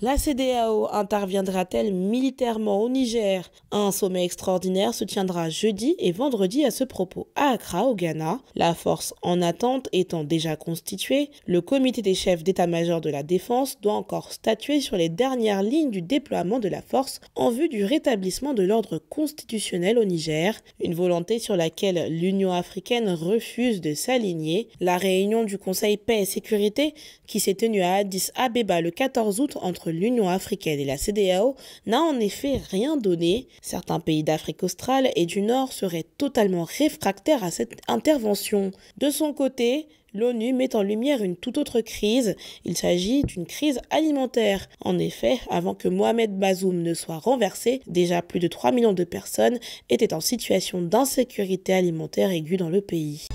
La CDAO interviendra-t-elle militairement au Niger Un sommet extraordinaire se tiendra jeudi et vendredi à ce propos à Accra, au Ghana. La force en attente étant déjà constituée, le comité des chefs d'état-major de la défense doit encore statuer sur les dernières lignes du déploiement de la force en vue du rétablissement de l'ordre constitutionnel au Niger, une volonté sur laquelle l'Union africaine refuse de s'aligner. La réunion du Conseil paix et sécurité qui s'est tenue à Addis Abeba le 14 août entre l'Union africaine et la CDAO n'a en effet rien donné. Certains pays d'Afrique australe et du Nord seraient totalement réfractaires à cette intervention. De son côté, l'ONU met en lumière une toute autre crise. Il s'agit d'une crise alimentaire. En effet, avant que Mohamed Bazoum ne soit renversé, déjà plus de 3 millions de personnes étaient en situation d'insécurité alimentaire aiguë dans le pays.